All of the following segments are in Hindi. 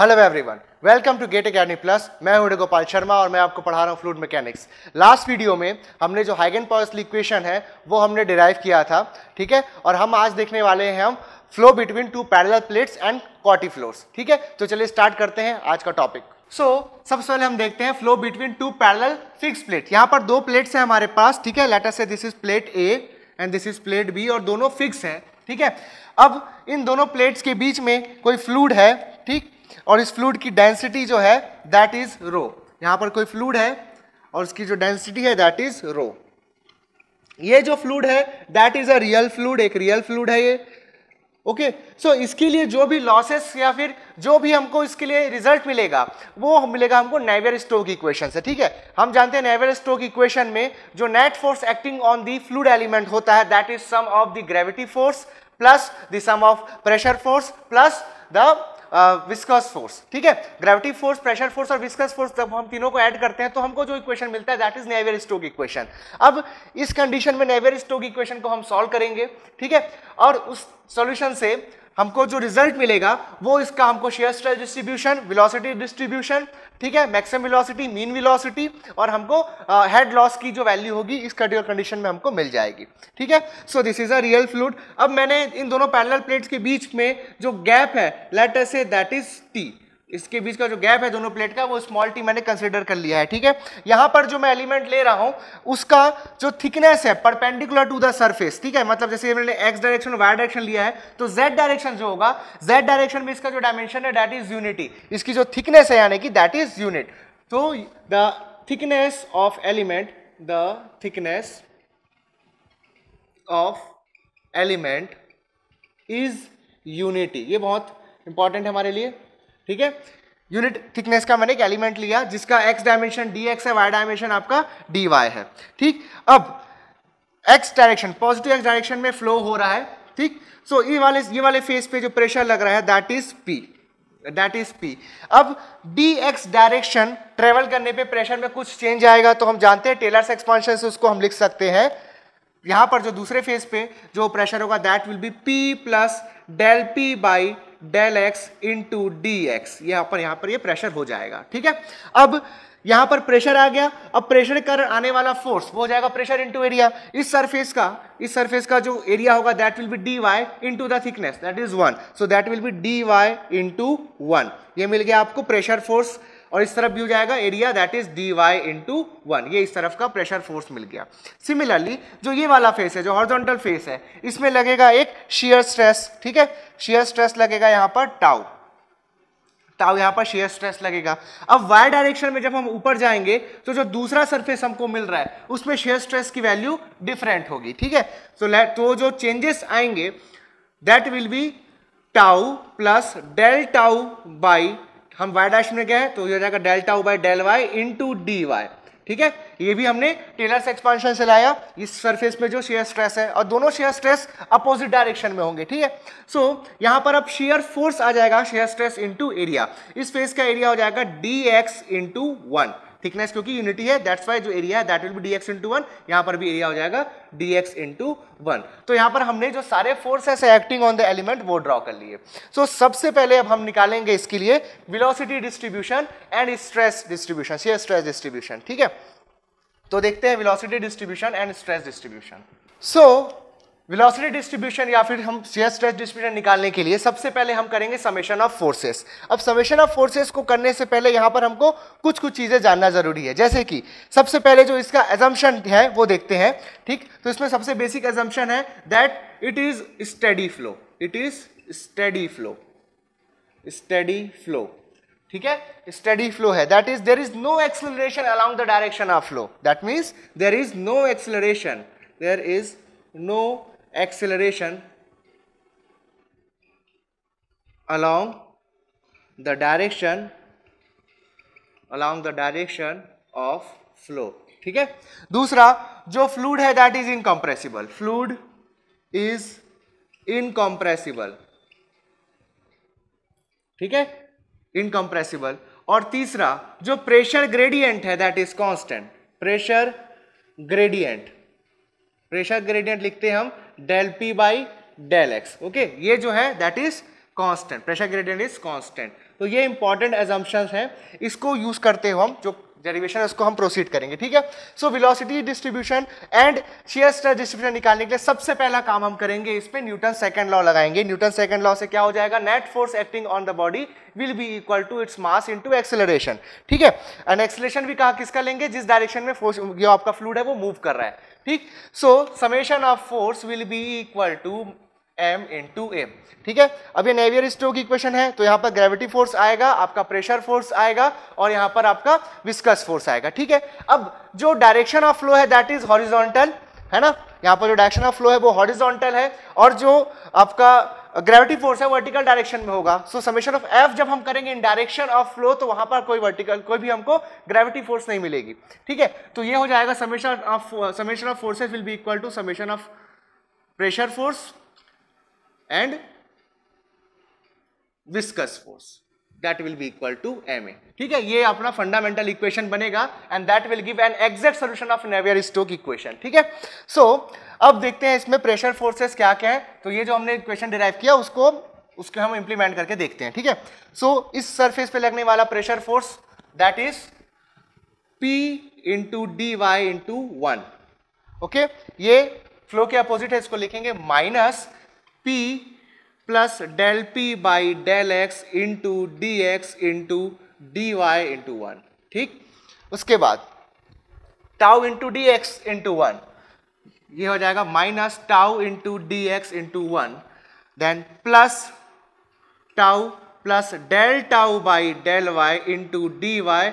Hello everyone welcome to GATE academy plus मैं हूं गोपाल शर्मा और मैं आपको पढ़ा रहा हूं फ्लूड मैकेनिक्स लास्ट वीडियो में हमने जो हाइगन पॉर्सली इक्वेशन है वो हमने डिराइव किया था ठीक है और हम आज देखने वाले हैं हम flow between two parallel plates and Couette flows ठीक है तो चलिए स्टार्ट करते हैं आज का टॉपिक सो so, सबसे पहले हम देखते हैं flow between two parallel fix plate यहाँ पर दो प्लेट्स हैं हमारे पास ठीक है लेटर से this is plate A and this is plate B और दोनों फिक्स हैं ठीक है अब इन दोनों प्लेट्स के बीच में कोई फ्लूड है ठीक और इस फ्लूड की डेंसिटी जो है दैट इज रो यहां पर कोई फ्लूड है और उसकी जो डेंसिटी है दैट इज रो ये जो फ्लूड है that is a real fluid एक रियल फ्लूड है ये ओके okay, सो so इसके लिए जो भी लॉसेस या फिर जो भी हमको इसके लिए रिजल्ट मिलेगा वो मिलेगा हमको नेवियर स्टोक इक्वेशन से ठीक है हम जानते हैं नेवियर स्टोक इक्वेशन में जो net force acting on the fluid element होता है that is sum of the gravity force plus the sum of pressure force plus the viscous force ठीक है ग्रेविटी फोर्स प्रेशर फोर्स और विस्कस फोर्स जब हम तीनों को ऐड करते हैं तो हमको जो इक्वेशन मिलता है that is Navier Stokes equation अब इस कंडीशन में नेवियर स्टोक इक्वेशन को हम सॉल्व करेंगे ठीक है और उस सॉल्यूशन से हमको जो रिजल्ट मिलेगा वो इसका हमको shear stress distribution velocity distribution ठीक है मैक्सिमम वेलोसिटी मीन वेलोसिटी और हमको हेड लॉस की जो वैल्यू होगी इस कटियर कंडीशन में हमको मिल जाएगी ठीक है so this is a real fluid अब मैंने इन दोनों पैरेलल प्लेट्स के बीच में जो गैप है late say that is T इसके बीच का जो गैप है दोनों प्लेट का वो स्मॉल टी मैंने कंसिडर कर लिया है ठीक है यहाँ पर जो मैं एलिमेंट ले रहा हूँ उसका जो थिकनेस है परपेंडिकुलर टू द सर्फेस ठीक है मतलब जैसे मैंने एक्स डायरेक्शन वाई डायरेक्शन लिया है तो जेड डायरेक्शन जो होगा जेड डायरेक्शन में इसका जो डायमेंशन है दैट इज यूनिटी इसकी जो थिकनेस है यानी कि दैट इज यूनिट तो the thickness of element the thickness of element is unity ये बहुत इंपॉर्टेंट है हमारे लिए ठीक है यूनिट थिकनेस का मैंने एक एलिमेंट लिया जिसका एक्स डायमेंशन डी एक्स है वाई डायमेंशन आपका डी वाई है ठीक अब X direction positive X direction में फ्लो हो रहा है ठीक सो so, ये वाले ये वाले फेस पे जो प्रेशर लग रहा है that is P that is P अब डी एक्स डायरेक्शन ट्रेवल करने पे प्रेशर में कुछ चेंज आएगा तो हम जानते हैं टेलर्स एक्सपांशन से उसको हम लिख सकते हैं यहां पर जो दूसरे फेस पे जो प्रेशर होगा that will be P plus del P by del x into D X यहां पर यहाँ पर ये यह प्रेशर हो जाएगा ठीक है अब यहां पर प्रेशर आ गया अब प्रेशर कर आने वाला फोर्स वो हो जाएगा प्रेशर इनटू एरिया इस सरफेस का इस सरफेस का जो एरिया होगा that will be D Y into the thickness that is one so that will be D Y into one ये मिल गया आपको प्रेशर फोर्स और इस तरफ भी हो जाएगा area that is D Y into one ये इस तरफ का प्रेशर फोर्स मिल गया सिमिलरली जो ये वाला फेस है जो हॉर्जोंटल फेस है इसमें लगेगा एक शेयर स्ट्रेस ठीक है शेयर स्ट्रेस लगेगा यहाँ पर टाउ टाउ यहाँ पर शेयर स्ट्रेस लगेगा अब वाई डायरेक्शन में जब हम ऊपर जाएंगे तो जो दूसरा सरफेस हमको मिल रहा है उसमें शेयर स्ट्रेस की वैल्यू डिफरेंट होगी ठीक है तो तो जो चेंजेस आएंगे that will be tau plus del tau by हम वाई डैश में गए तो ये हो जाएगा delta O by del Y into D Y ठीक है ये भी हमने टेलर्स एक्सपांशन से लाया इस सरफेस में जो शेयर स्ट्रेस है और दोनों शेयर स्ट्रेस अपोजिट डायरेक्शन में होंगे ठीक है सो so, पर अब शेयर फोर्स आ जाएगा शेयर स्ट्रेस इंटू एरिया इस फेस का एरिया हो जाएगा D x into one thickness क्योंकि यूनिटी है दैट्स वाई जो एरिया है that will be D x into one यहाँ पर भी एरिया हो जाएगा डी एक्स इंटू वन तो यहाँ पर हमने जो सारे फोर्स है एक्टिंग ऑन द एलिमेंट वो ड्रॉ कर लिए सो so, सबसे पहले अब हम निकालेंगे इसके लिए velocity distribution and stress distribution stress distribution ठीक है तो देखते हैं velocity distribution and stress distribution so velocity distribution या फिर हम शेयर स्ट्रेस डिस्ट्रीब्यूशन निकालने के लिए सबसे पहले हम करेंगे समेशन ऑफ फोर्सेस अब समेशन ऑफ फोर्सेस को करने से पहले यहाँ पर हमको कुछ कुछ चीज़ें जानना जरूरी है जैसे कि सबसे पहले जो इसका एजम्पन है वो देखते हैं ठीक तो इसमें सबसे बेसिक एजम्पन है that it is steady flow it is steady flow steady flow ठीक है स्टडी फ्लो है that is there is no acceleration along the direction of flow that means there is no acceleration there is no acceleration along the direction along the direction of flow ठीक है दूसरा जो फ्लूड है that is incompressible fluid is incompressible ठीक है इनकॉम्प्रेसिबल और तीसरा जो प्रेशर ग्रेडियंट है that is constant pressure gradient pressure gradient लिखते हैं हम del P by del x okay ये जो है that is constant pressure gradient is constant तो ये इंपॉर्टेंट एजम्पन्स हैं इसको यूज करते हुए हम जो डेरिवेशन उसको हम प्रोसीड करेंगे ठीक है so velocity distribution and shear stress distribution निकालने के लिए सबसे पहला काम हम करेंगे इस पर न्यूटन सेकंड लॉ लगाएंगे न्यूटन सेकंड लॉ से क्या हो जाएगा net force acting on the body will be equal to its mass into acceleration ठीक है एंड एक्सेलरेशन भी कहा किसका लेंगे जिस डायरेक्शन में फोर्स जो आपका फ्लूड है वो मूव कर रहा है ठीक so summation of force will be equal to M into M ठीक है अब ये नेवियर स्टोक इक्वेशन है तो यहां पर ग्रेविटी फोर्स आएगा आपका प्रेशर फोर्स आएगा और यहां पर आपका विस्कस फोर्स आएगा ठीक है अब जो डायरेक्शन ऑफ फ्लो है दैट इज हॉरिजॉन्टल है ना यहां पर जो डायरेक्शन ऑफ फ्लो है वो हॉरिजॉन्टल है और जो आपका ग्रेविटी फोर्स है वर्टिकल डायरेक्शन में होगा सो समेशन ऑफ एफ जब हम करेंगे इन डायरेक्शन ऑफ फ्लो तो वहां पर कोई वर्टिकल कोई भी हमको ग्रेविटी फोर्स नहीं मिलेगी ठीक है तो ये हो जाएगा summation of summation of forces will be equal to summation of pressure force and viscous force that will be equal to M A ठीक है ये अपना फंडामेंटल इक्वेशन बनेगा and that will give an exact solution of Navier Stokes equation ठीक है सो अब देखते हैं इसमें प्रेशर फोर्सेस क्या क्या है तो ये जो हमने इक्वेशन डिराइव किया उसको उसके हम इंप्लीमेंट करके देखते हैं ठीक है सो so, इस सरफेस पे लगने वाला pressure force that is P into D Y into one okay ये फ्लो के अपोजिट है इसको लिखेंगे minus P plus del P by del x into D x into D Y into one ठीक उसके बाद tau into D x into one ये हो जाएगा minus tau into D x into one then plus tau plus del tau by del Y into D Y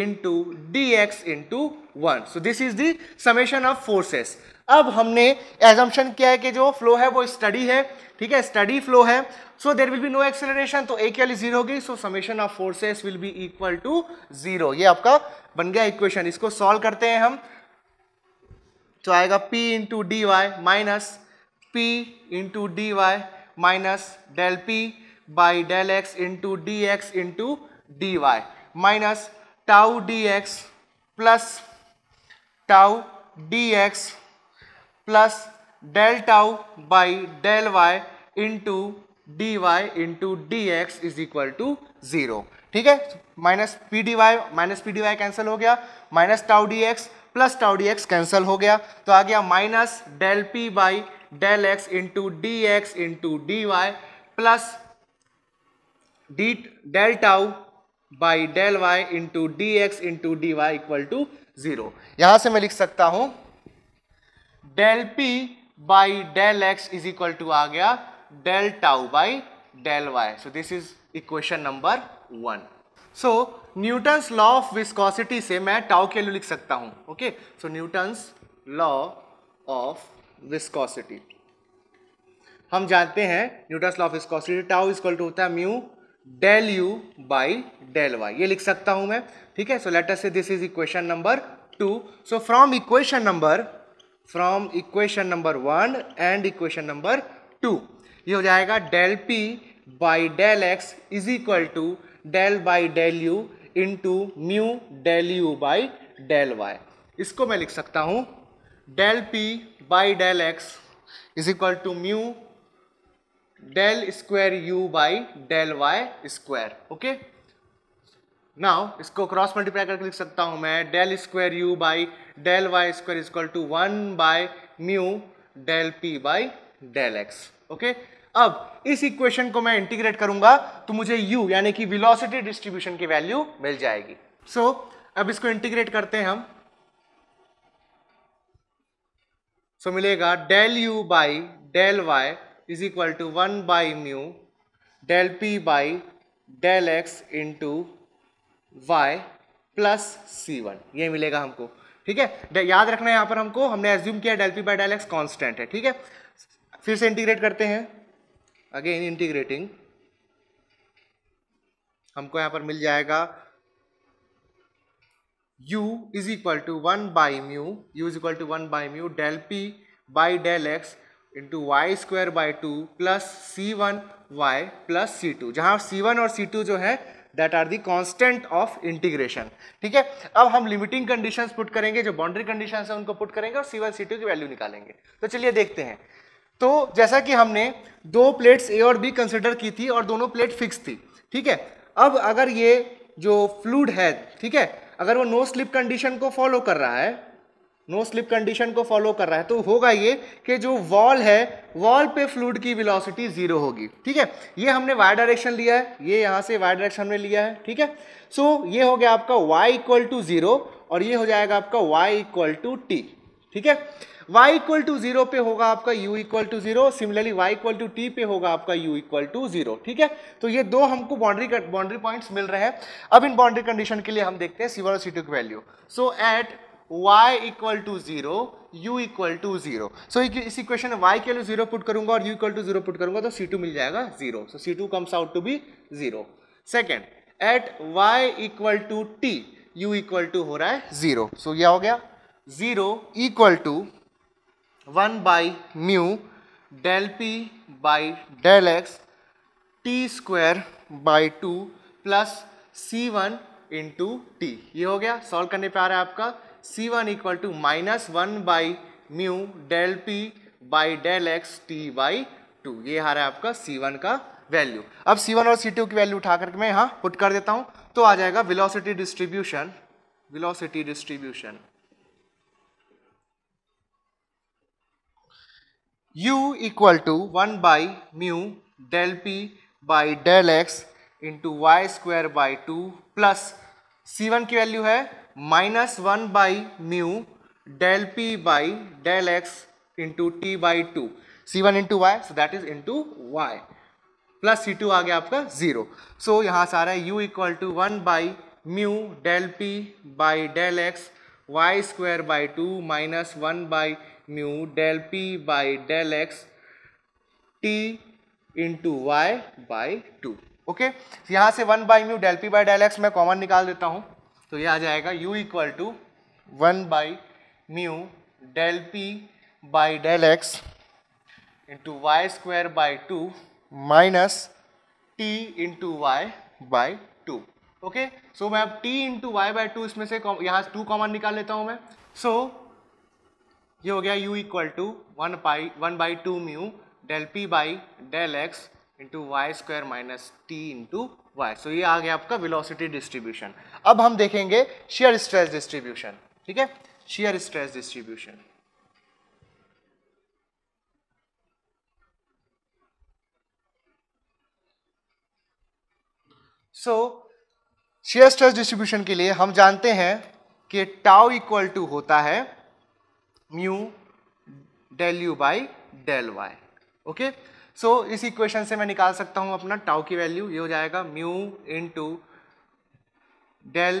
into dx into 1. So this is the summation of forces. अब हमने एजम्पन किया है कि जो फ्लो है वो स्टडी है ठीक है स्टडी फ्लो है so there will be no acceleration तो एक वाली जीरो होगी so summation of forces will be equal to zero ये आपका बन गया इक्वेशन इसको सॉल्व करते हैं हम तो आएगा p into D y minus p into D y minus del P by del x into D x into D y minus tau d x plus tau d x plus del tau by del Y into D Y into D x is equal to zero ठीक है minus p d y minus p d y cancel हो गया minus tau d x plus tau d x cancel हो गया तो आ गया minus del P by del x into D x into D y plus d del tau by del Y into D x into D y equal to zero यहां से मैं लिख सकता हूं del P by del x is equal to आ गया del tau by del y so this is equation number one so Newton's law of viscosity से मैं टाउ के लिए लिख सकता हूं okay so Newton's law of viscosity हम जानते हैं Newton's law of viscosity tau is equal to होता है mu del u by del y ये लिख सकता हूं मैं ठीक है सो लेटर से this is equation number two so from equation number from equation number one and equation number two ये हो जाएगा del P by del x is equal to del by del you into mu del u by del y इसको मैं लिख सकता हूँ del P by del x is equal to mu del square u by del y square okay now इसको क्रॉस मल्टीप्लाई करके लिख सकता हूँ मैं del square u by del y square is equal to one by mu del P by del x okay अब इस इक्वेशन को मैं इंटीग्रेट करूंगा तो मुझे u यानी कि विलोसिटी डिस्ट्रीब्यूशन की वैल्यू मिल जाएगी सो so, अब इसको इंटीग्रेट करते हैं हम सो so, मिलेगा del u by del y is equal to one by mu del P by del x into y plus C one ये मिलेगा हमको ठीक है याद रखना यहां यहाँ पर हमको हमने एज्यूम किया del P by del x constant है ठीक है फिर से इंटीग्रेट करते हैं अगेन इंटीग्रेटिंग हमको यहाँ पर मिल जाएगा u is equal to one by mu u is equal to one by mu del P by del x into Y square by two plus C one Y plus C two जहाँ सी वन और सी टू जो है that are the constant of integration ठीक है अब हम लिमिटिंग कंडीशन पुट करेंगे जो बाउंड्री कंडीशन है उनको पुट करेंगे और सी वन की वैल्यू निकालेंगे तो चलिए देखते हैं तो जैसा कि हमने दो प्लेट्स ए और बी कंसिडर की थी और दोनों प्लेट फिक्स थी ठीक है अब अगर ये जो फ्लूड है ठीक है अगर वो नो स्लिप कंडीशन को फॉलो कर रहा है नो स्लिप कंडीशन को फॉलो कर रहा है तो होगा ये कि जो वॉल है वॉल पे फ्लूड की वेलोसिटी जीरो होगी ठीक है ये हमने वाई डायरेक्शन लिया है ये यहाँ से वाई डायरेक्शन में लिया है ठीक है सो so, ये हो गया आपका वाई इक्वल टू जीरो और ये हो जाएगा आपका वाई इक्वल टू टी ठीक है y इक्वल टू जीरो पे होगा आपका u equal to zero similarly y equal to t पे होगा आपका u इक्वल टू जीरो ठीक है तो ये दो हमको बाउंड्री बाउंड्री पॉइंट्स मिल रहे हैं अब इन बाउंड्री कंडीशन के लिए हम देखते हैं सिवर और सी टू की value so at y equal to zero you equal to zero so इस इक्वेशन में y के लिए जीरो पुट करूंगा और u equal to zero put करूंगा तो c2 मिल जाएगा zero so so c2 comes out to be zero second at y equal to t u equal to हो रहा है जीरो सो so, यह हो गया zero equal to one by mu del P by del x t square by two plus C one into t ये हो गया सॉल्व करने पे आ रहा है आपका C1 one equal to minus one by mu del P by del x t by two ये आ रहा है आपका C1 वन का वैल्यू अब C1 और सी टू की वैल्यू उठा करके मैं यहाँ पुट कर देता हूँ तो आ जाएगा velocity distribution velocity distribution u equal to one by mu del P by del x into Y square by two plus C one की वैल्यू है minus one by mu del P by del x into t by two c one into y so that is into y plus C two आ गया आपका जीरो सो so, यहाँ से आ रहा है u equal to one by mu del P by del x y square by two minus one by mu del P by del x t into y by two okay यहाँ से one by mu del P by del x मैं कॉमन निकाल देता हूँ तो ये आ जाएगा u equal to one by mu del P by del x into Y square by two minus t into y by two okay so मैं अब t into y by two इसमें से यहाँ टू कॉमन निकाल लेता हूँ मैं सो so, ये हो गया u equal to one by one by two mu del P by del x into Y square minus t into y so ये आ गया आपका वेलोसिटी डिस्ट्रीब्यूशन अब हम देखेंगे शेयर स्ट्रेस डिस्ट्रीब्यूशन ठीक है shear stress distribution so shear stress distribution के लिए हम जानते हैं कि टाउ इक्वल टू होता है mu del u by del y okay okay? So so, इस इक्वेशन से मैं निकाल सकता हूँ अपना टाउ की वैल्यू ये हो जाएगा mu into del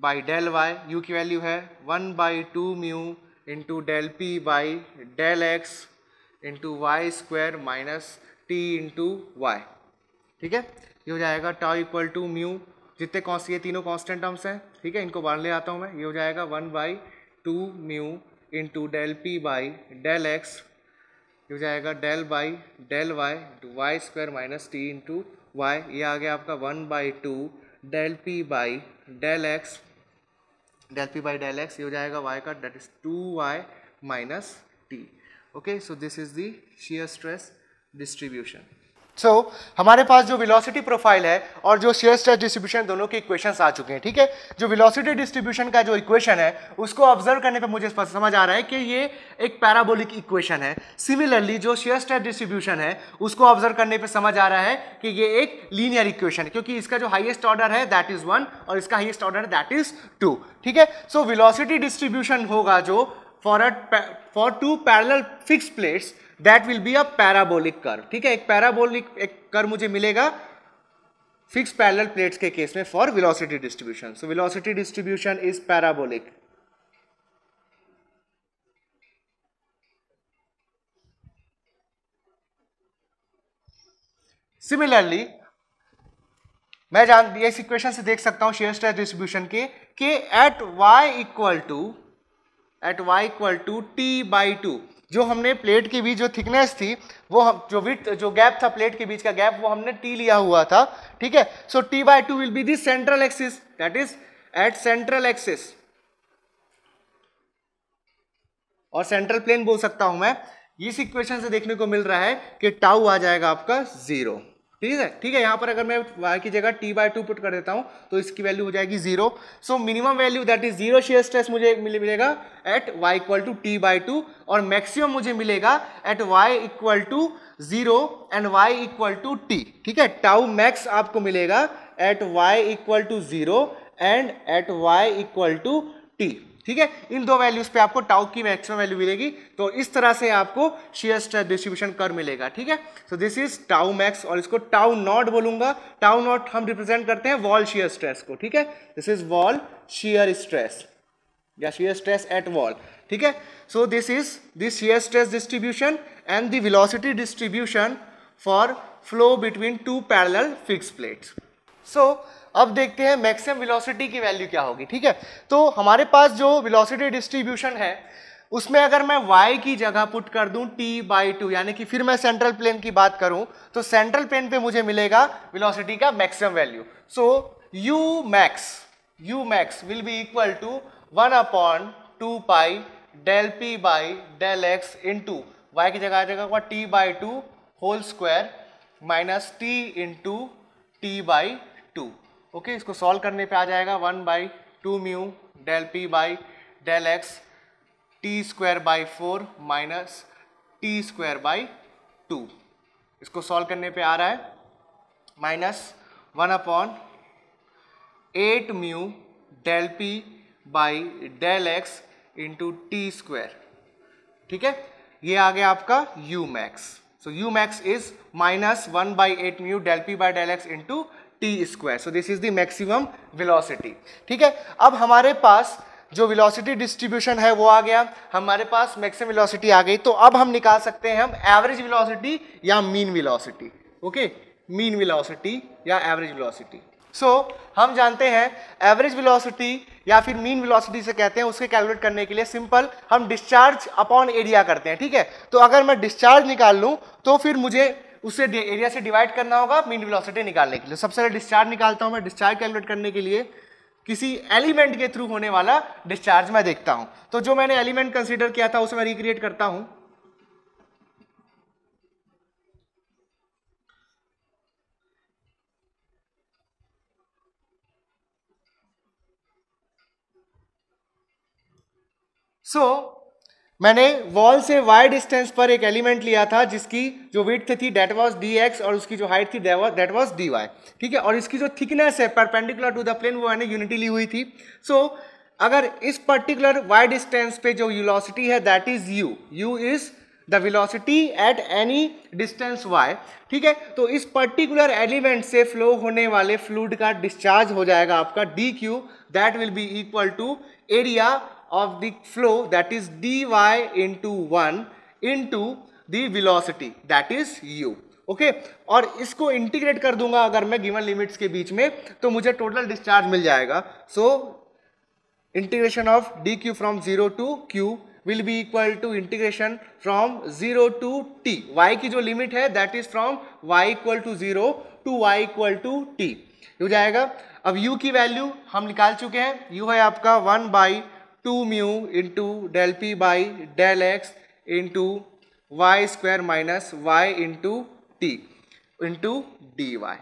by del y u की वैल्यू है one by two mu into del P by del x into Y square minus t into y ठीक है ये हो जाएगा टाउ इक्वल टू म्यू जितने कॉन्स्ट ये तीनों कांस्टेंट टर्म्स हैं ठीक है इनको बांध ले आता हूँ मैं ये हो जाएगा one by two mu into del P by del x हो जाएगा del by del y y square minus t into y ये आ गया आपका one by two del P by del x del P by del x ये हो जाएगा वाई का that is two y minus t okay so this is the shear stress distribution so so, हमारे पास जो वेलोसिटी प्रोफाइल है और जो शेयर स्ट्रेस डिस्ट्रीब्यूशन दोनों के इक्वेशंस आ चुके हैं ठीक है जो वेलोसिटी डिस्ट्रीब्यूशन का जो इक्वेशन है उसको ऑब्जर्व करने पे मुझे समझ आ रहा है कि ये एक पैराबोलिक इक्वेशन है सिमिलरली जो शेयर स्ट्रेस डिस्ट्रीब्यूशन है उसको ऑब्जर्व करने पर समझ आ रहा है कि ये एक लीनियर इक्वेशन है क्योंकि इसका जो हाइएस्ट ऑर्डर है दैट इज वन और इसका highest order that is two ठीक है सो विलॉसिटी डिस्ट्रीब्यूशन होगा जो for a for two parallel fix plates that will be a parabolic कर ठीक है एक पैराबोलिक एक कर मुझे मिलेगा फिक्स पैरल प्लेट्स के केस में for velocity distribution so velocity distribution is parabolic similarly मैं जान इस इक्वेशन से देख सकता हूं शेयर स्ट्रेस डिस्ट्रीब्यूशन के at Y equal to at Y equal to t by two जो हमने प्लेट के बीच जो थिकनेस थी वो हम जो विथ जो गैप था प्लेट के बीच का गैप वो हमने टी लिया हुआ था ठीक है so t by two will be this central axis that is at central axis और सेंट्रल प्लेन बोल सकता हूं मैं इस इक्वेशन से देखने को मिल रहा है कि टाउ आ जाएगा आपका जीरो ठीक है ठीक है यहाँ पर अगर मैं वाई की जगह टी बाय टू पुट कर देता हूँ तो इसकी वैल्यू हो जाएगी zero so minimum value that is zero shear stress मुझे मिलेगा at Y equal to t by two और मैक्सिमम मुझे मिलेगा at Y equal to zero and y equal to t ठीक है टाउ मैक्स आपको मिलेगा at Y equal to zero and at Y equal to t ठीक है इन दो वैल्यूज पे आपको टाउ की मैक्सिमम वैल्यू मिलेगी तो इस तरह से आपको शेयर स्ट्रेस डिस्ट्रीब्यूशन कर मिलेगा ठीक है so this is tau max और इसको टाउ नॉट बोलूंगा टाउ नॉट हम रिप्रेजेंट करते हैं वॉल शेयर स्ट्रेस को ठीक है this is wall shear stress या शेयर स्ट्रेस एट वॉल ठीक है so this is this shear stress distribution and the velocity distribution for flow between two parallel fix plates so अब देखते हैं मैक्सिमम वेलोसिटी की वैल्यू क्या होगी ठीक है तो हमारे पास जो वेलोसिटी डिस्ट्रीब्यूशन है उसमें अगर मैं y की जगह पुट कर दूं t बाई टू यानी कि फिर मैं सेंट्रल प्लेन की बात करूं तो सेंट्रल प्लेन पे मुझे मिलेगा वेलोसिटी का maximum value so u max u max will be equal to one upon two pi del P by del x into y की जगह जगह हुआ t by two whole square minus t into t by two okay इसको सॉल्व करने पे आ जाएगा one by two mu del P by del x t square by four minus t square by two इसको सॉल्व करने पे आ रहा है minus one upon eight mu del P by del x into T square ठीक है ये आ गया आपका U max so U max is minus one by eight mu del P by del x into T square so this is the maximum velocity ठीक है अब हमारे पास जो वेलोसिटी डिस्ट्रीब्यूशन है वो आ गया हमारे पास मैक्सिमम वेलोसिटी आ गई तो अब हम निकाल सकते हैं हम एवरेज वेलोसिटी या mean velocity okay mean velocity या एवरेज वेलोसिटी सो हम जानते हैं एवरेज वेलोसिटी या फिर मीन वेलोसिटी से कहते हैं उसके कैलकुलेट करने के लिए सिंपल हम डिस्चार्ज अपॉन एरिया करते हैं ठीक है तो अगर मैं डिस्चार्ज निकाल लूँ तो फिर मुझे उसे एरिया से डिवाइड करना होगा मीन वेलोसिटी निकालने के लिए सबसे पहले डिस्चार्ज निकालता हूँ मैं डिस्चार्ज कैलकुलेट करने के लिए किसी एलिमेंट के थ्रू होने वाला डिस्चार्ज मैं देखता हूँ तो जो मैंने एलिमेंट कंसिडर किया था उसे मैं रिक्रिएट करता हूँ सो so, मैंने वॉल से वाई डिस्टेंस पर एक एलिमेंट लिया था जिसकी जो विथ थी डेट वॉज डी एक्स और उसकी जो हाइट थी डेट वॉज डी वाई ठीक है और इसकी जो थिकनेस है परपेंडिकुलर टू द प्लेन वो मैंने यूनिटी ली हुई थी सो so, अगर इस पर्टिकुलर वाई डिस्टेंस पे जो यूलॉसिटी है that is U U is the velocity at any distance Y ठीक है तो इस पर्टिकुलर एलिमेंट से फ्लो होने वाले फ्लूड का डिस्चार्ज हो जाएगा आपका D Q that will be equal to area of the flow that is dy into 1 into the velocity that is u okay okay? और इसको इंटीग्रेट कर दूंगा अगर मैं गिवन लिमिट्स के बीच में तो मुझे टोटल डिस्चार्ज मिल जाएगा so integration of D Q from zero to Q will be equal to integration from zero to T Y की जो लिमिट है that is from Y equal to zero to Y equal to T हो जाएगा अब यू की वैल्यू हम निकाल चुके हैं यू है आपका one by two mu into del P by del x into Y square minus Y into T into D Y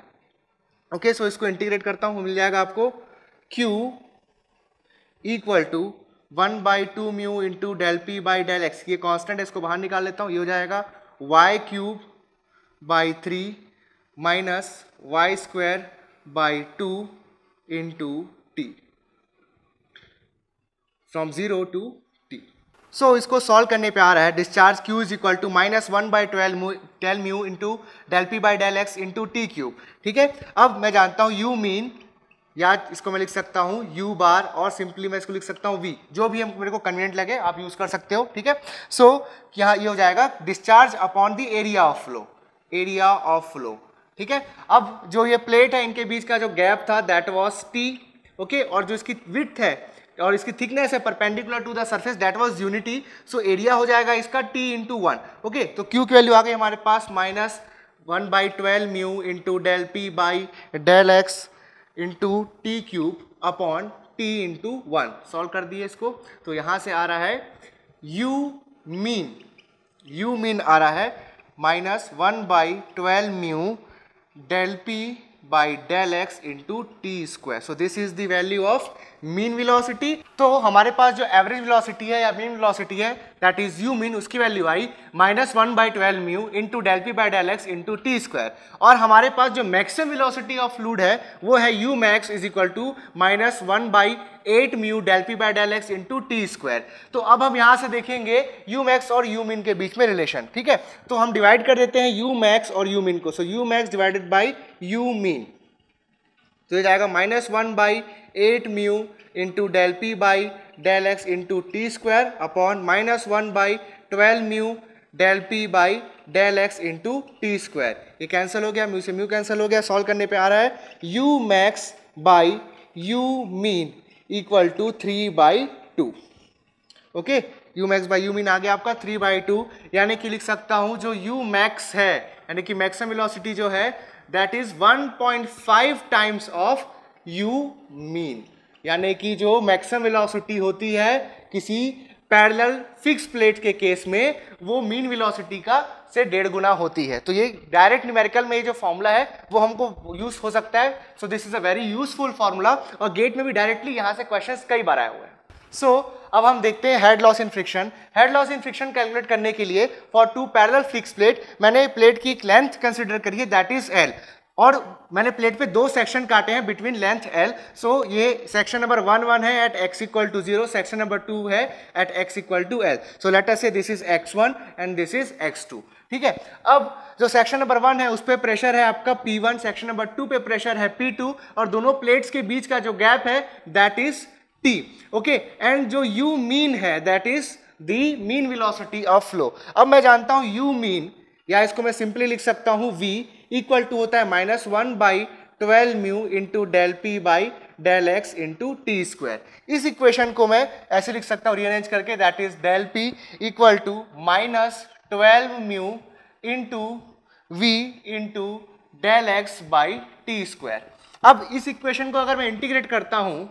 okay so इसको इंटीग्रेट करता हूँ मिल जाएगा आपको Q equal to one by two mu into del P by del x ये कॉन्स्टेंट है इसको बाहर निकाल लेता हूँ ये हो जाएगा Y cube by three minus Y square by two into T from zero to T so इसको सॉल्व करने पे आ रहा है discharge Q is equal to minus one by twelve tell mu into del P by del x into T cube ठीक है अब मैं जानता हूँ यू मीन या इसको मैं लिख सकता हूँ यू बार और सिंपली मैं इसको लिख सकता हूँ वी जो भी हम मेरे को कन्वीनियंट लगे आप यूज़ कर सकते हो ठीक है सो यहाँ ये हो जाएगा discharge upon the area of flow area of flow ठीक है अब जो ये प्लेट है इनके बीच का जो गैप था दैट वॉज टी ओके और जो इसकी विथ है और इसकी थिकनेस है perpendicular to the surface that was unity so area हो जाएगा इसका टी इंटू वन ओके तो क्यू की वैल्यू आ गई हमारे पास minus one by twelve mu into del P by del x into T cube upon T into one solve कर दिए इसको तो यहाँ से आ रहा है यू मीन यू मीन आ रहा है minus one by twelve mu del P by del x into T square so this is the value of mean velocity तो हमारे पास जो एवरेज विलोसिटी है या मीन विलोसिटी है दैट इज यू मीन उसकी वैल्यू आई minus one by twelve mu into del P by del x into T square और हमारे पास जो मैक्सिमम विलोसिटी ऑफ फ्लूड है वो है U max is equal to minus one by eight mu del P by del x into T square तो अब हम यहाँ से देखेंगे यू मैक्स और यू मीन के बीच में रिलेशन ठीक है तो हम डिवाइड कर देते हैं यू मैक्स और यू मीन को so U max divided by U mean तो ये जाएगा minus one by eight mu into del P by del x into T square upon minus one by twelve mu del P by del x into T square ये कैंसिल हो गया म्यू से म्यू कैंसिल हो गया सॉल्व करने पे आ रहा है U max by U mean equal to three by two okay U max by U mean आ गया आपका थ्री बाई टू यानी कि लिख सकता हूँ जो यू मैक्स है यानी कि मैक्सिमम वेलोसिटी जो है that is 1.5 times of U mean यानी कि जो मैक्सिमम वेलोसिटी होती है किसी पैरेलल फिक्स प्लेट के केस में वो मीन वेलोसिटी का से डेढ़ गुना होती है तो ये डायरेक्ट न्यूमेरिकल में ये जो फॉर्मूला है वो हमको यूज हो सकता है so this is a very useful formula और गेट में भी डायरेक्टली यहाँ से क्वेश्चन कई बार आए हुए हैं सो so, अब हम देखते हैं head loss in friction head loss in friction calculate करने के लिए for two parallel fix plate मैंने प्लेट की एक लेंथ कंसिडर करी है दैट इज एल और मैंने प्लेट पे दो सेक्शन काटे हैं बिटवीन लेंथ एल सो ये सेक्शन नंबर वन वन है at X equal to zero section number two है at X equal to L so let us say this is X one and this is X two ठीक है अब जो सेक्शन नंबर वन है उस पर प्रेशर है आपका P one section number two पे प्रेशर है पी टू और दोनों प्लेट्स के बीच का जो गैप है that is T okay and जो यू मीन है that is the mean velocity of flow अब मैं जानता हूं यू मीन या इसको मैं सिंपली लिख सकता हूं वी इक्वल टू होता है minus one by twelve mu into del P by del x into T square इस इक्वेशन को मैं ऐसे लिख सकता हूँ रीअरेंज करके that is del P equal to minus twelve mu into V into del X by T square अब इस इक्वेशन को अगर मैं इंटीग्रेट करता हूं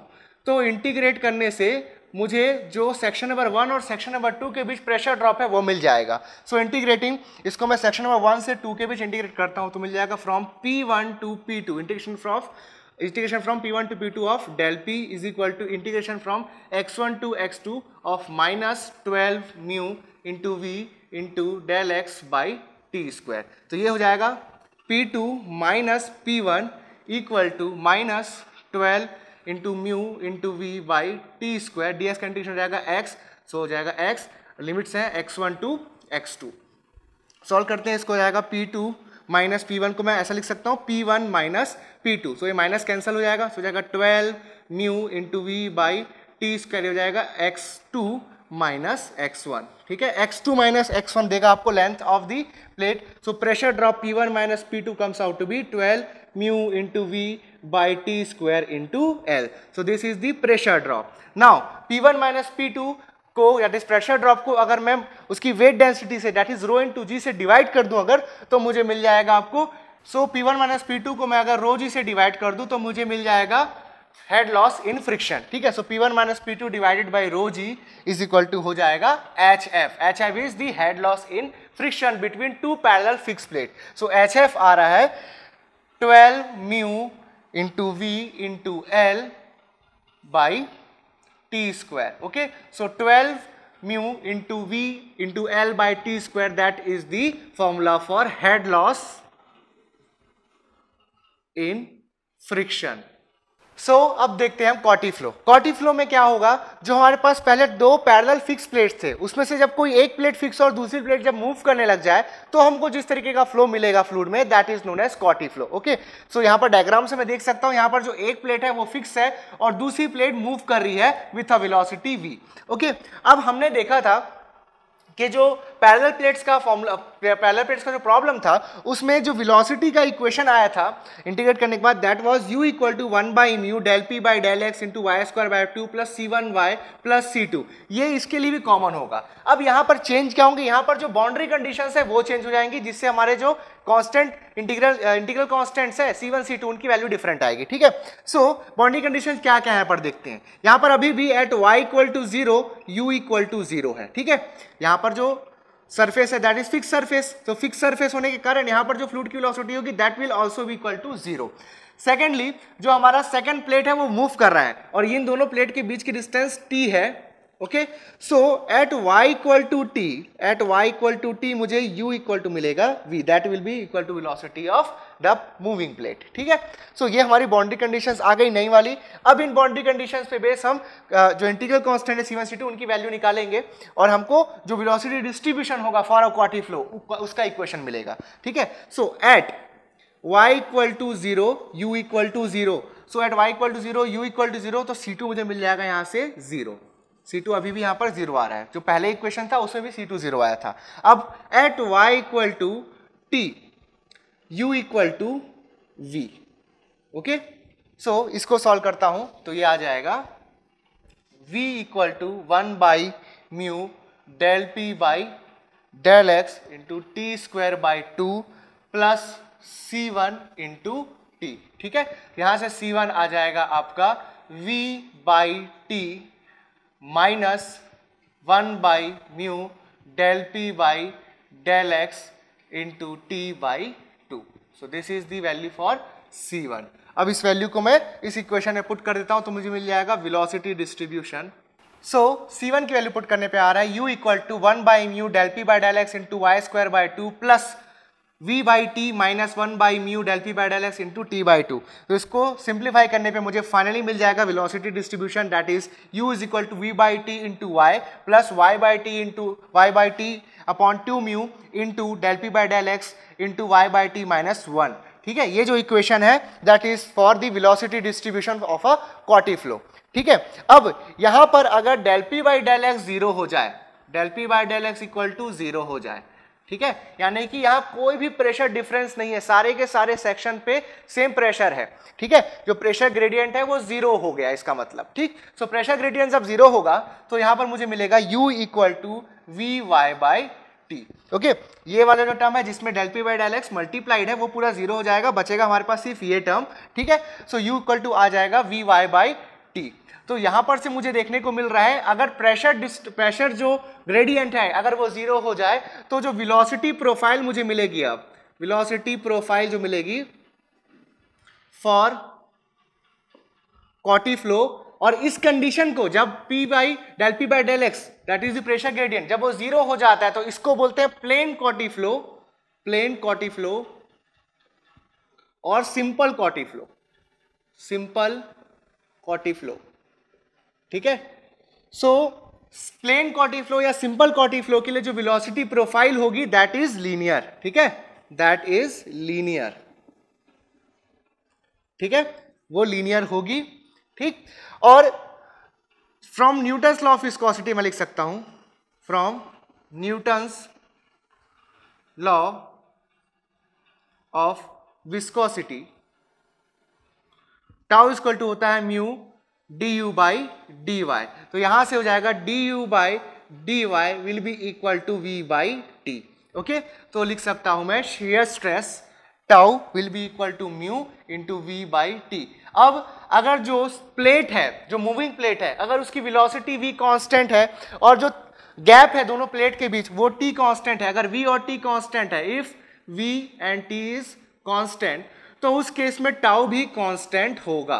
तो इंटीग्रेट करने से मुझे जो सेक्शन नंबर वन और सेक्शन नंबर टू के बीच प्रेशर ड्रॉप है वो मिल जाएगा सो so, इंटीग्रेटिंग इसको मैं सेक्शन नंबर वन से टू के बीच इंटीग्रेट करता हूँ तो मिल जाएगा from P one to P two integration from integration from P one to P two of del P is equal to integration from X one to X two of minus twelve mu into V into del X by T square तो ये हो जाएगा P two minus P one equal to minus twelve into mu into we by T square D X का इंटीग्रेशन हो जाएगा एक्स सो हो जाएगा एक्स लिमिट्स हैं X one to X two solve करते हैं इसको हो जाएगा P two minus P one को मैं ऐसा लिख सकता हूँ P one minus P two so ये माइनस कैंसिल हो जाएगा सो हो जाएगा twelve mu into we by T square हो जाएगा X two minus X one ठीक है X two minus X one देगा आपको length of the plate so pressure drop P one minus P two comes out to be twelve mu into we by T square into L so this is the pressure drop now P1 minus P2 को इज प्रेशर ड्रॉप को अगर मैं उसकी वेट डेंसिटी से that is rho into G से डिवाइड कर दूं अगर तो मुझे मिल जाएगा आपको so P one minus P two को मैं अगर रो जी से डिवाइड कर दूं तो मुझे मिल जाएगा हेड लॉस इन फ्रिक्शन ठीक है so P one minus P two divided by rho G is equal to हो जाएगा H F H F is the head loss in friction between two parallel fix plate so H F आ रहा है twelve mu into V into L by T square okay so twelve mu into V into L by T square that is the formula for head loss in friction so so, अब देखते हैं हम कॉटी फ्लो कॉटी फ्लो में क्या होगा जो हमारे पास पहले दो पैरेलल फिक्स प्लेट्स थे उसमें से जब कोई एक प्लेट फिक्स और दूसरी प्लेट जब मूव करने लग जाए तो हमको जिस तरीके का फ्लो मिलेगा फ्लूड में that is known as Couette flow okay so यहाँ पर डायग्राम से मैं देख सकता हूँ यहाँ पर जो एक प्लेट है वो फिक्स है और दूसरी प्लेट मूव कर रही है with a velocity V okay अब हमने देखा था के जो पैरेलल प्लेट्स का फॉर्मूला पैरेलल प्लेट्स का जो प्रॉब्लम था उसमें जो वेलोसिटी का इक्वेशन आया था इंटीग्रेट करने के बाद that was U equal to one by mu del P by del x into Y square by two plus C one Y plus C two ये इसके लिए भी कॉमन होगा अब यहाँ पर चेंज क्या होंगे यहाँ पर जो बाउंड्री कंडीशन है वो चेंज हो जाएंगी जिससे हमारे जो कांस्टेंट इंटीग्रल इंटीग्रल कांस्टेंट्स है सी वन सी टू उनकी वैल्यू डिफरेंट आएगी ठीक है सो बाउंड्री कंडीशन क्या क्या है पर देखते हैं यहां पर अभी भी at Y equal to zero you equal to zero है ठीक है यहां पर जो सरफेस है दैट इज फिक्स सरफेस तो फिक्स सरफेस होने के कारण यहां पर जो फ्लूड की वेलोसिटी होगी दैट विल ऑल्सो भी इक्वल टू जीरो सेकेंडली जो हमारा सेकेंड प्लेट है वो मूव कर रहा है और इन दोनों प्लेट के बीच की डिस्टेंस टी है okay so at y equal to T at y equal to T मुझे u इक्वल टू मिलेगा v that will be equal to velocity of the moving plate ठीक है सो so, ये हमारी बाउंड्री कंडीशंस आ गई नई वाली अब इन बाउंड्री कंडीशंस पे बेस हम जो इंटीग्रल कांस्टेंट है c1 c2 उनकी वैल्यू निकालेंगे और हमको जो वेलोसिटी डिस्ट्रीब्यूशन होगा फॉर अ क्वार्टी फ्लो उसका इक्वेशन मिलेगा ठीक है so at y equal to zero you equal to zero so at y equal to zero you equal to zero तो c2 मुझे मिल जाएगा यहाँ से जीरो C2 अभी भी यहाँ पर जीरो आ रहा है जो पहले इक्वेशन था उसमें भी C2 जीरो आया था अब at y equal to t u equal to v okay so इसको सॉल्व करता हूँ तो ये आ जाएगा v equal to one by mu del P by del x into T square by two plus C one into t ठीक है यहाँ से सी वन आ जाएगा आपका v by t minus one by mu del P by del x into t by two so this is the value for c one अब इस वैल्यू को मैं इस इक्वेशन में पुट कर देता हूं तो मुझे मिल जाएगा velocity distribution so c one की वैल्यू पुट करने पे आ रहा है u equal to one by mu del P by del x into Y square by two plus v by t minus one by mu del P by del x into t by two तो इसको सिंप्लीफाई करने पे मुझे फाइनली मिल जाएगा velocity distribution that is u is equal to v by t into y plus y by t into y by t upon two mu into del P by del x into y by t minus one ठीक है ये जो इक्वेशन है that is for the velocity distribution of a Couette flow ठीक है अब यहाँ पर अगर del P by del x zero हो जाए del P by del x equal to zero हो जाए ठीक है यानी कि यहाँ कोई भी प्रेशर डिफरेंस नहीं है सारे के सारे सेक्शन पे सेम प्रेशर है ठीक है जो प्रेशर ग्रेडियंट है वो जीरो हो गया इसका मतलब ठीक सो प्रेशर ग्रेडियंट जब जीरो होगा तो यहाँ पर मुझे मिलेगा U equal to v y by t okay ये वाला जो टर्म है जिसमें del P by del x multiplied है वो पूरा जीरो हो जाएगा बचेगा हमारे पास सिर्फ ये टर्म ठीक है सो यू इक्वल टू आ जाएगा वी वाई बाई टी तो यहां पर से मुझे देखने को मिल रहा है अगर प्रेशर प्रेशर जो ग्रेडियंट है अगर वो जीरो हो जाए तो जो विलोसिटी प्रोफाइल मुझे मिलेगी अब विलोसिटी प्रोफाइल जो मिलेगी फॉर कॉटी फ्लो और इस कंडीशन को जब P by del P by del x that is the pressure gradient जब वो जीरो हो जाता है तो इसको बोलते हैं plane Couette flow plane Couette flow और simple Couette flow simple Couette flow ठीक है सो प्लेन कॉटीफ्लो या सिंपल कॉटीफ्लो के लिए जो विलोसिटी प्रोफाइल होगी दैट इज लीनियर ठीक है दैट इज लीनियर ठीक है वो लीनियर होगी ठीक और from Newton's law of viscosity मैं लिख सकता हूं from Newton's law of viscosity tau equal to होता है mu d u by d y तो यहां से हो जाएगा d u by d y will be equal to v by t okay तो लिख सकता हूं मैं shear stress tau will be equal to mu into we by t अब अगर जो प्लेट है जो मूविंग प्लेट है अगर उसकी विलोसिटी वी कॉन्स्टेंट है और जो गैप है दोनों प्लेट के बीच वो टी कॉन्स्टेंट है अगर वी और टी कॉन्स्टेंट है if v and t is constant तो उस केस में टाउ भी कॉन्स्टेंट होगा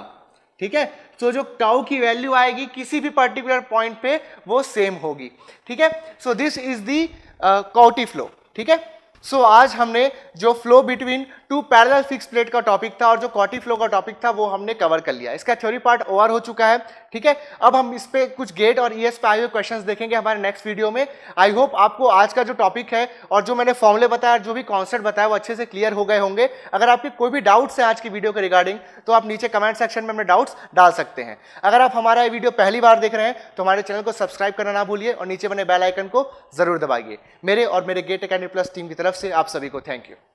ठीक है सो जो टाउ की वैल्यू आएगी किसी भी पर्टिकुलर पॉइंट पे वो सेम होगी ठीक है so this is the Couette flow ठीक है सो आज हमने जो flow between two parallel fix plate का टॉपिक था और जो कॉटी फ्लो का टॉपिक था वो हमने कवर कर लिया इसका थ्योरी पार्ट ओवर हो चुका है ठीक है अब हम इस पर कुछ गेट और ई e पे आए हुए क्वेश्चन देखेंगे हमारे नेक्स्ट वीडियो में आई होप आपको आज का जो टॉपिक है और जो मैंने फॉर्मुले बताया जो भी कॉन्सेप्ट बताया वो अच्छे से क्लियर हो गए होंगे अगर आपके कोई भी डाउट्स हैं आज की वीडियो के रिगार्डिंग तो आप नीचे कमेंट सेक्शन में अपने डाउट्स डाल सकते हैं अगर आप हमारा वीडियो पहली बार देख रहे हैं तो हमारे चैनल को सब्सक्राइब करना ना भूलिए और नीचे बने बेलाइकन को जरूर दबाइए मेरे और मेरे गेट अकेडमी प्लस टीम की तरफ से आप सभी को थैंक यू